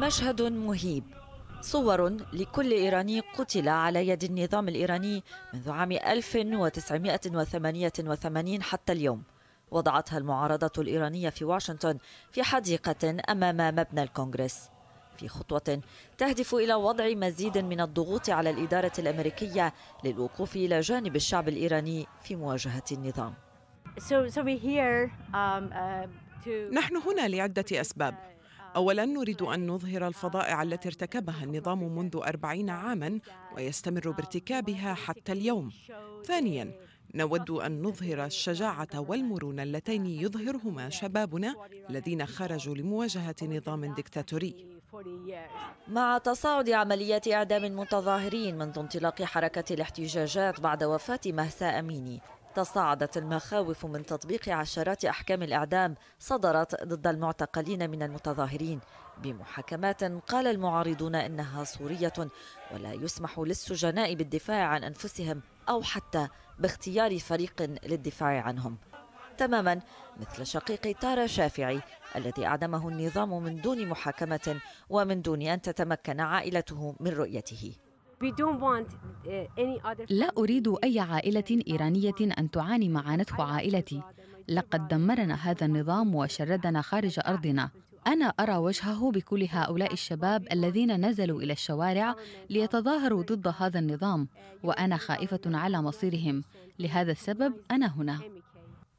مشهد مهيب صور لكل إيراني قتل على يد النظام الإيراني منذ عام 1988 حتى اليوم وضعتها المعارضة الإيرانية في واشنطن في حديقة أمام مبنى الكونغرس في خطوة تهدف إلى وضع مزيد من الضغوط على الإدارة الأمريكية للوقوف إلى جانب الشعب الإيراني في مواجهة النظام. Um, uh, نحن هنا لعدة أسباب. أولاً نريد أن نظهر الفضائع التي ارتكبها النظام منذ أربعين عاماً ويستمر بارتكابها حتى اليوم ثانياً نود أن نظهر الشجاعة والمرونة اللتين يظهرهما شبابنا الذين خرجوا لمواجهة نظام ديكتاتوري مع تصاعد عمليات إعدام المتظاهرين منذ انطلاق حركة الاحتجاجات بعد وفاة مهسا أميني تصاعدت المخاوف من تطبيق عشرات أحكام الإعدام صدرت ضد المعتقلين من المتظاهرين بمحاكمات قال المعارضون إنها صورية ولا يسمح للسجناء بالدفاع عن أنفسهم أو حتى باختيار فريق للدفاع عنهم تماما مثل شقيق تارا شافعي الذي أعدمه النظام من دون محاكمة ومن دون أن تتمكن عائلته من رؤيته Uh, لا أريد أي عائلة إيرانية أن تعاني ما عانته عائلتي لقد دمرنا هذا النظام وشردنا خارج أرضنا أنا أرى وجهه بكل هؤلاء الشباب الذين نزلوا إلى الشوارع ليتظاهروا ضد هذا النظام uh, وأنا خائفة على مصيرهم لهذا السبب أنا هنا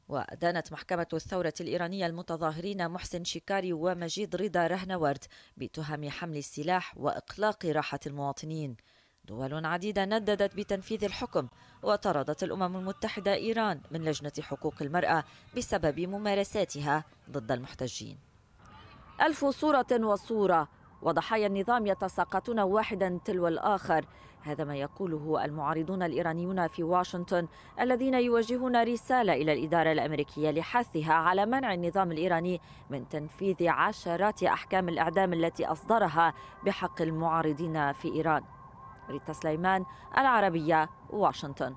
ودانت محكمة الثورة الإيرانية المتظاهرين محسن شيكاري ومجيد رضا رهنورد بتهم حمل السلاح وإقلاق راحة المواطنين دول عديدة نددت بتنفيذ الحكم وطردت الأمم المتحدة إيران من لجنة حقوق المرأة بسبب ممارساتها ضد المحتجين ألف صورة وصورة وضحايا النظام يتساقطون واحدا تلو الآخر هذا ما يقوله المعارضون الإيرانيون في واشنطن الذين يوجهون رسالة إلى الإدارة الأمريكية لحثها على منع النظام الإيراني من تنفيذ عشرات أحكام الإعدام التي أصدرها بحق المعارضين في إيران ريتا سليمان العربية واشنطن